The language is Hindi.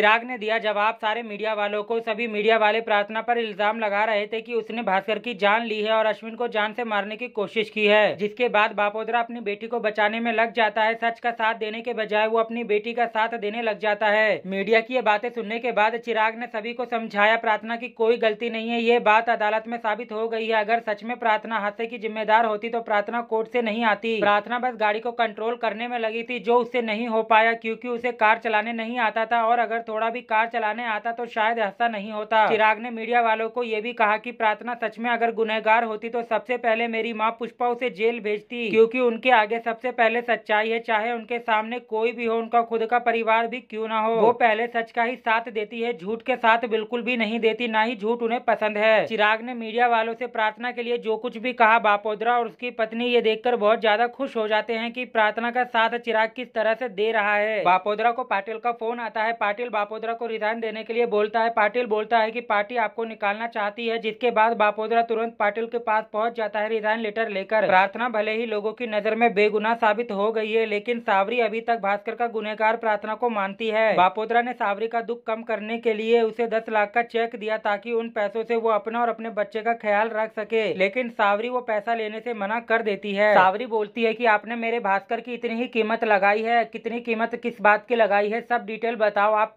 चिराग ने दिया जवाब सारे मीडिया वालों को सभी मीडिया वाले प्रार्थना पर इल्जाम लगा रहे थे कि उसने भास्कर की जान ली है और अश्विन को जान से मारने की कोशिश की है जिसके बाद बापोदरा अपनी बेटी को बचाने में लग जाता है सच का साथ देने के बजाय वो अपनी बेटी का साथ देने लग जाता है मीडिया की ये बातें सुनने के बाद चिराग ने सभी को समझाया प्रार्थना की कोई गलती नहीं है ये बात अदालत में साबित हो गई है अगर सच में प्रार्थना हादसे की जिम्मेदार होती तो प्रार्थना कोर्ट ऐसी नहीं आती प्रार्थना बस गाड़ी को कंट्रोल करने में लगी थी जो उससे नहीं हो पाया क्यूँकी उसे कार चलाने नहीं आता था और अगर थोड़ा भी कार चलाने आता तो शायद ऐसा नहीं होता चिराग ने मीडिया वालों को ये भी कहा कि प्रार्थना सच में अगर गुनहगार होती तो सबसे पहले मेरी माँ पुष्पा उसे जेल भेजती क्योंकि उनके आगे सबसे पहले सच्चाई है चाहे उनके सामने कोई भी हो उनका खुद का परिवार भी क्यों ना हो वो पहले सच का ही साथ देती है झूठ के साथ बिल्कुल भी नहीं देती ना ही झूठ उन्हें पसंद है चिराग ने मीडिया वालों से प्रार्थना के लिए जो कुछ भी कहा बापोद्रा और उसकी पत्नी ये देख बहुत ज्यादा खुश हो जाते हैं की प्रार्थना का साथ चिराग किस तरह ऐसी दे रहा है बापोद्रा को पाटिल का फोन आता है पाटिल बापोदरा को रिजाइन देने के लिए बोलता है पाटिल बोलता है कि पार्टी आपको निकालना चाहती है जिसके बाद बापोदरा तुरंत पाटिल के पास पहुंच जाता है रिजाइन लेटर लेकर प्रार्थना भले ही लोगों की नजर में बेगुनाह साबित हो गई है लेकिन सावरी अभी तक भास्कर का गुनेगार प्रार्थना को मानती है बापोदरा ने सावरी का दुख कम करने के लिए उसे दस लाख का चेक दिया ताकि उन पैसों ऐसी वो अपना और अपने बच्चे का ख्याल रख सके लेकिन सावरी वो पैसा लेने ऐसी मना कर देती है सावरी बोलती है की आपने मेरे भास्कर की इतनी ही कीमत लगाई है कितनी कीमत किस बात की लगाई है सब डिटेल बताओ आप